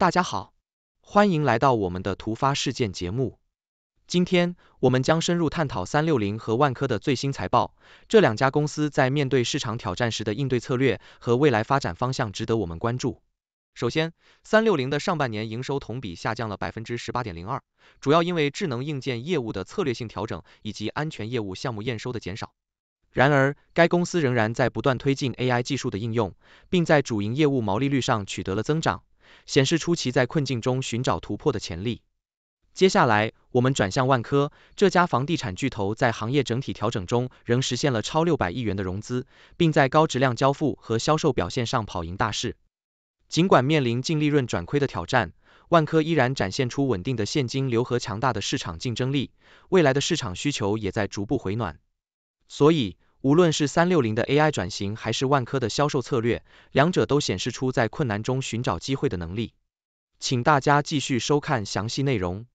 大家好，欢迎来到我们的突发事件节目。今天我们将深入探讨三六零和万科的最新财报。这两家公司在面对市场挑战时的应对策略和未来发展方向值得我们关注。首先，三六零的上半年营收同比下降了百分之十八点零二，主要因为智能硬件业务的策略性调整以及安全业务项目验收的减少。然而，该公司仍然在不断推进 AI 技术的应用，并在主营业务毛利率上取得了增长。显示出其在困境中寻找突破的潜力。接下来，我们转向万科，这家房地产巨头在行业整体调整中仍实现了超六百亿元的融资，并在高质量交付和销售表现上跑赢大市。尽管面临净利润转亏的挑战，万科依然展现出稳定的现金流和强大的市场竞争力。未来的市场需求也在逐步回暖，所以。无论是三六零的 AI 转型，还是万科的销售策略，两者都显示出在困难中寻找机会的能力。请大家继续收看详细内容。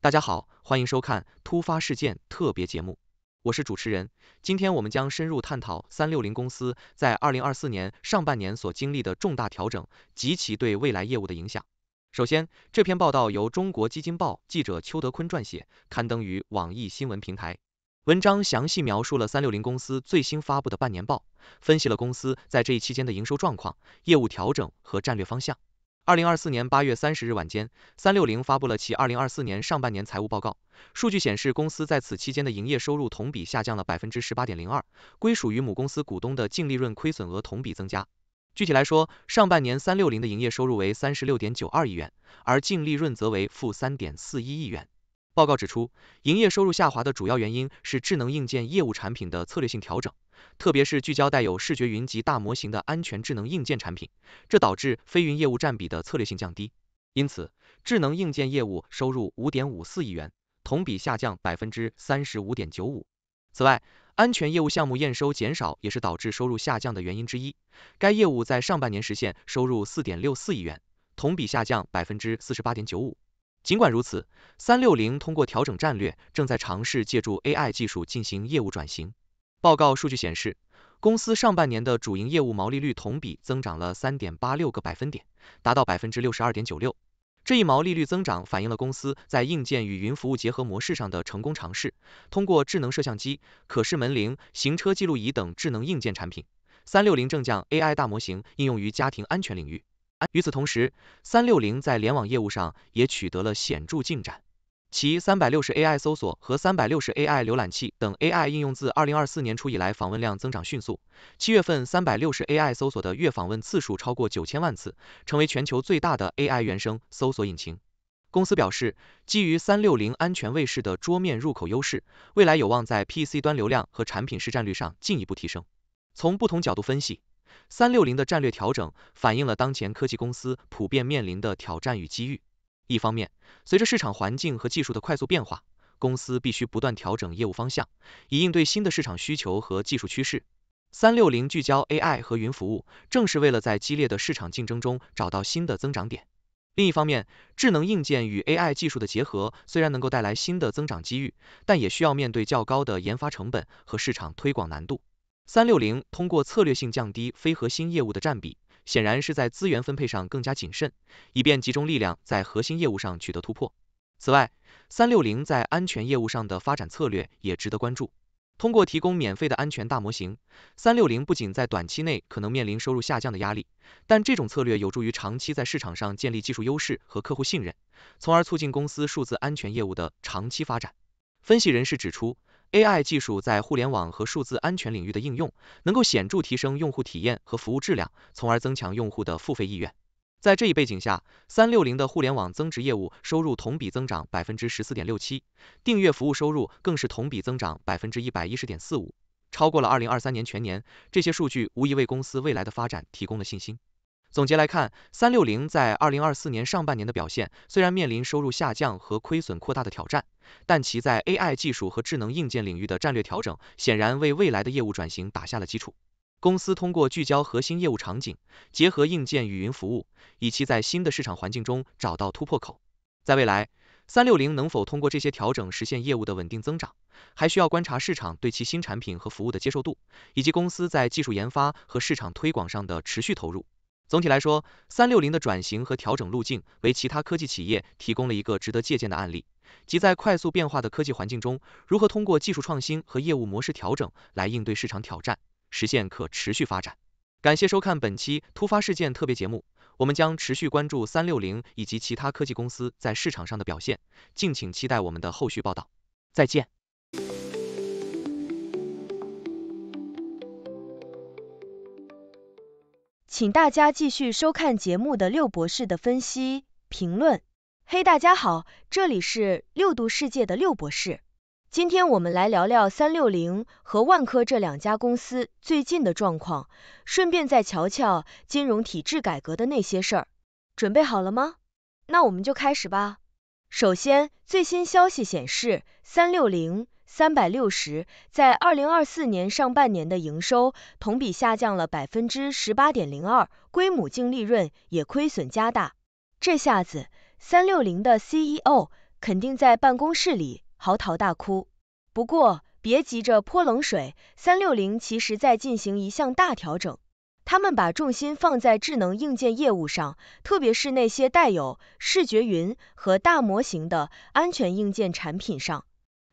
大家好，欢迎收看突发事件特别节目，我是主持人。今天我们将深入探讨三六零公司在二零二四年上半年所经历的重大调整及其对未来业务的影响。首先，这篇报道由中国基金报记者邱德坤撰写，刊登于网易新闻平台。文章详细描述了三六零公司最新发布的半年报，分析了公司在这一期间的营收状况、业务调整和战略方向。二零二四年八月三十日晚间，三六零发布了其二零二四年上半年财务报告。数据显示，公司在此期间的营业收入同比下降了百分之十八点零二，归属于母公司股东的净利润亏损额同比增加。具体来说，上半年三六零的营业收入为三十六点九二亿元，而净利润则为负三点四一亿元。报告指出，营业收入下滑的主要原因是智能硬件业务产品的策略性调整，特别是聚焦带有视觉云及大模型的安全智能硬件产品，这导致飞云业务占比的策略性降低。因此，智能硬件业务收入五点五四亿元，同比下降百分之三十五点九五。此外，安全业务项目验收减少也是导致收入下降的原因之一。该业务在上半年实现收入四点六四亿元，同比下降百分之四十八点九五。尽管如此，三六零通过调整战略，正在尝试借助 AI 技术进行业务转型。报告数据显示，公司上半年的主营业务毛利率同比增长了3.86个百分点，达到62.96%。这一毛利率增长反映了公司在硬件与云服务结合模式上的成功尝试。通过智能摄像机、可视门铃、行车记录仪等智能硬件产品，三六零正将 AI 大模型应用于家庭安全领域。与此同时，三六零在联网业务上也取得了显著进展。其三百六十 AI 搜索和三百六十 AI 浏览器等 AI 应用自二零二四年初以来访问量增长迅速。七月份，三百六十 AI 搜索的月访问次数超过九千万次，成为全球最大的 AI 原生搜索引擎。公司表示，基于三六零安全卫士的桌面入口优势，未来有望在 PC 端流量和产品市占率上进一步提升。从不同角度分析。三六零的战略调整反映了当前科技公司普遍面临的挑战与机遇。一方面，随着市场环境和技术的快速变化，公司必须不断调整业务方向，以应对新的市场需求和技术趋势。三六零聚焦 AI 和云服务，正是为了在激烈的市场竞争中找到新的增长点。另一方面，智能硬件与 AI 技术的结合虽然能够带来新的增长机遇，但也需要面对较高的研发成本和市场推广难度。三六零通过策略性降低非核心业务的占比，显然是在资源分配上更加谨慎，以便集中力量在核心业务上取得突破。此外，三六零在安全业务上的发展策略也值得关注。通过提供免费的安全大模型，三六零不仅在短期内可能面临收入下降的压力，但这种策略有助于长期在市场上建立技术优势和客户信任，从而促进公司数字安全业务的长期发展。分析人士指出。AI 技术在互联网和数字安全领域的应用，能够显著提升用户体验和服务质量，从而增强用户的付费意愿。在这一背景下，三六零的互联网增值业务收入同比增长百分之十四点六七，订阅服务收入更是同比增长百分之一百一十点四五，超过了二零二三年全年。这些数据无疑为公司未来的发展提供了信心。总结来看，三六零在二零二四年上半年的表现，虽然面临收入下降和亏损扩大的挑战。但其在 AI 技术和智能硬件领域的战略调整，显然为未来的业务转型打下了基础。公司通过聚焦核心业务场景，结合硬件与云服务，以期在新的市场环境中找到突破口。在未来，三六零能否通过这些调整实现业务的稳定增长，还需要观察市场对其新产品和服务的接受度，以及公司在技术研发和市场推广上的持续投入。总体来说，三六零的转型和调整路径，为其他科技企业提供了一个值得借鉴的案例。即在快速变化的科技环境中，如何通过技术创新和业务模式调整来应对市场挑战，实现可持续发展。感谢收看本期突发事件特别节目，我们将持续关注三六零以及其他科技公司在市场上的表现，敬请期待我们的后续报道。再见。请大家继续收看节目的六博士的分析评论。嘿，大家好，这里是六度世界的六博士。今天我们来聊聊三六零和万科这两家公司最近的状况，顺便再瞧瞧金融体制改革的那些事儿。准备好了吗？那我们就开始吧。首先，最新消息显示，三六零、三百六十在二零二四年上半年的营收同比下降了百分之十八点零二，归母净利润也亏损加大。这下子。三六零的 CEO 肯定在办公室里嚎啕大哭。不过，别急着泼冷水，三六零其实在进行一项大调整，他们把重心放在智能硬件业务上，特别是那些带有视觉云和大模型的安全硬件产品上。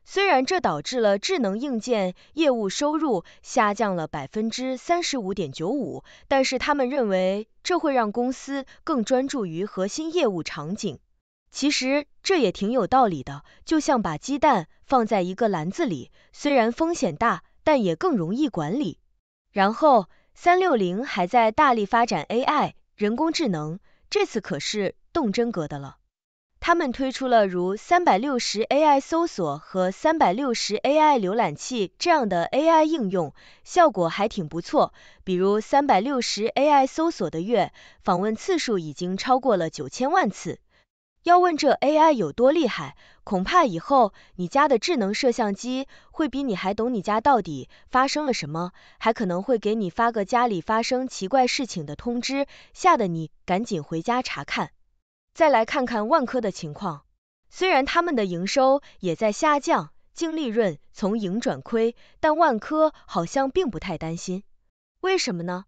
虽然这导致了智能硬件业务收入下降了百分之三十五点九五，但是他们认为这会让公司更专注于核心业务场景。其实这也挺有道理的，就像把鸡蛋放在一个篮子里，虽然风险大，但也更容易管理。然后，三六零还在大力发展 AI 人工智能，这次可是动真格的了。他们推出了如三百六十 AI 搜索和三百六十 AI 浏览器这样的 AI 应用，效果还挺不错。比如三百六十 AI 搜索的月访问次数已经超过了九千万次。要问这 AI 有多厉害，恐怕以后你家的智能摄像机会比你还懂你家到底发生了什么，还可能会给你发个家里发生奇怪事情的通知，吓得你赶紧回家查看。再来看看万科的情况，虽然他们的营收也在下降，净利润从盈转亏，但万科好像并不太担心。为什么呢？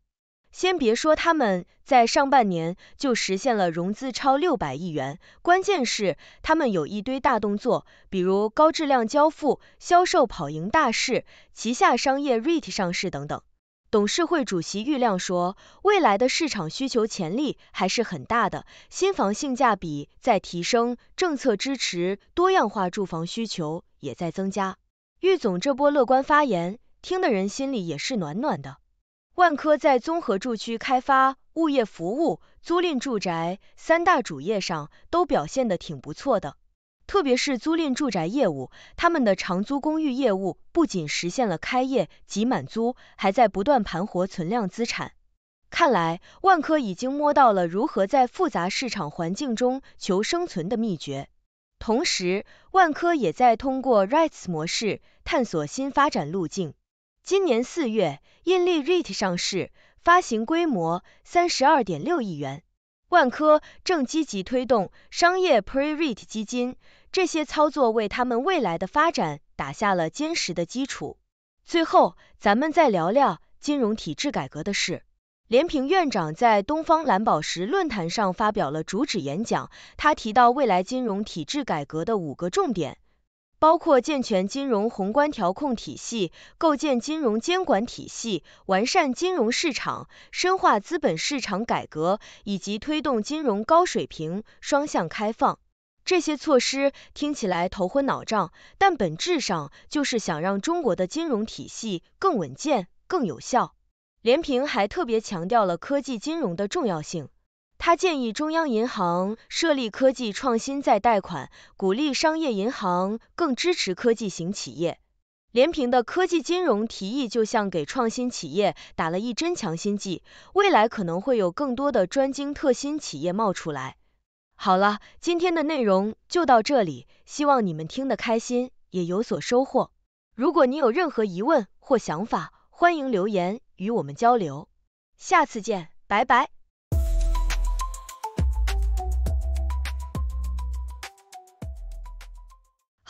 先别说他们在上半年就实现了融资超六百亿元，关键是他们有一堆大动作，比如高质量交付、销售跑赢大市、旗下商业 REIT 上市等等。董事会主席郁亮说，未来的市场需求潜力还是很大的，新房性价比在提升，政策支持，多样化住房需求也在增加。郁总这波乐观发言，听的人心里也是暖暖的。万科在综合住区开发、物业服务、租赁住宅三大主业上都表现的挺不错的。特别是租赁住宅业务，他们的长租公寓业务不仅实现了开业即满租，还在不断盘活存量资产。看来，万科已经摸到了如何在复杂市场环境中求生存的秘诀。同时，万科也在通过 REITs 模式探索新发展路径。今年四月，印尼 REIT 上市，发行规模三十二点六亿元。万科正积极推动商业 private 基金，这些操作为他们未来的发展打下了坚实的基础。最后，咱们再聊聊金融体制改革的事。连平院长在东方蓝宝石论坛上发表了主旨演讲，他提到未来金融体制改革的五个重点。包括健全金融宏观调控体系、构建金融监管体系、完善金融市场、深化资本市场改革，以及推动金融高水平双向开放。这些措施听起来头昏脑胀，但本质上就是想让中国的金融体系更稳健、更有效。连平还特别强调了科技金融的重要性。他建议中央银行设立科技创新再贷款，鼓励商业银行更支持科技型企业。连平的科技金融提议就像给创新企业打了一针强心剂，未来可能会有更多的专精特新企业冒出来。好了，今天的内容就到这里，希望你们听得开心，也有所收获。如果你有任何疑问或想法，欢迎留言与我们交流。下次见，拜拜。